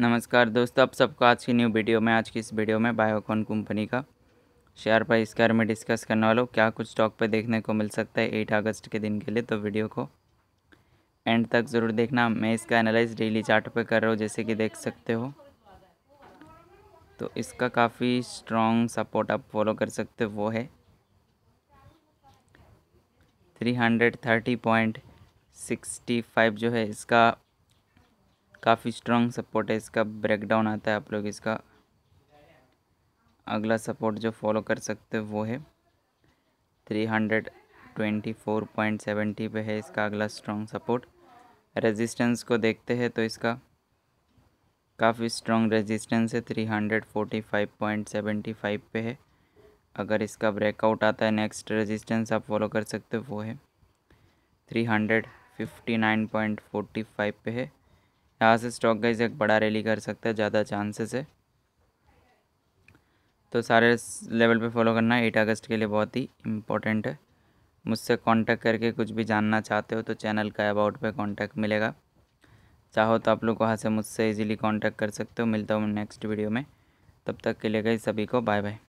नमस्कार दोस्तों आप सबको आज की न्यू वीडियो में आज की इस वीडियो में बायोकॉन कंपनी का शेयर प्राइस के बारे में डिस्कस करने वाला हूँ क्या कुछ स्टॉक पे देखने को मिल सकता है एट अगस्त के दिन के लिए तो वीडियो को एंड तक ज़रूर देखना मैं इसका एनालाइज डेली चार्ट पे कर रहा हूँ जैसे कि देख सकते हो तो इसका काफ़ी स्ट्रॉन्ग सपोर्ट आप फॉलो कर सकते हो वो है three hundred thirty point sixty five जो है इसका काफ़ी स्ट्रॉन्ग सपोर्ट है इसका ब्रेकडाउन आता है आप लोग इसका अगला सपोर्ट जो फॉलो कर सकते हो वो है three hundred twenty four point seventy पे है इसका अगला स्ट्रॉन्ग सपोर्ट रेजिस्टेंस को देखते हैं तो इसका काफ़ी स्ट्रॉन्ग रेजिस्टेंस है three hundred forty five point seventy five पे है अगर इसका ब्रेकआउट आता है नेक्स्ट रेजिस्टेंस आप फॉलो कर सकते हो वो है three hundred fifty nine point forty five पे है यहाँ से स्टॉक गाइज एक बड़ा रैली कर सकता है ज़्यादा चांसेस है तो सारे लेवल पे फॉलो करना एट अगस्त के लिए बहुत ही इम्पोर्टेंट है मुझसे कांटेक्ट करके कुछ भी जानना चाहते हो तो चैनल का अबाउट पे कांटेक्ट मिलेगा चाहो तो आप लोग वहाँ से मुझसे इजीली कांटेक्ट कर सकते हो मिलता हूँ नेक्स्ट वीडियो में तब तक के लिए गई सभी को बाय बाय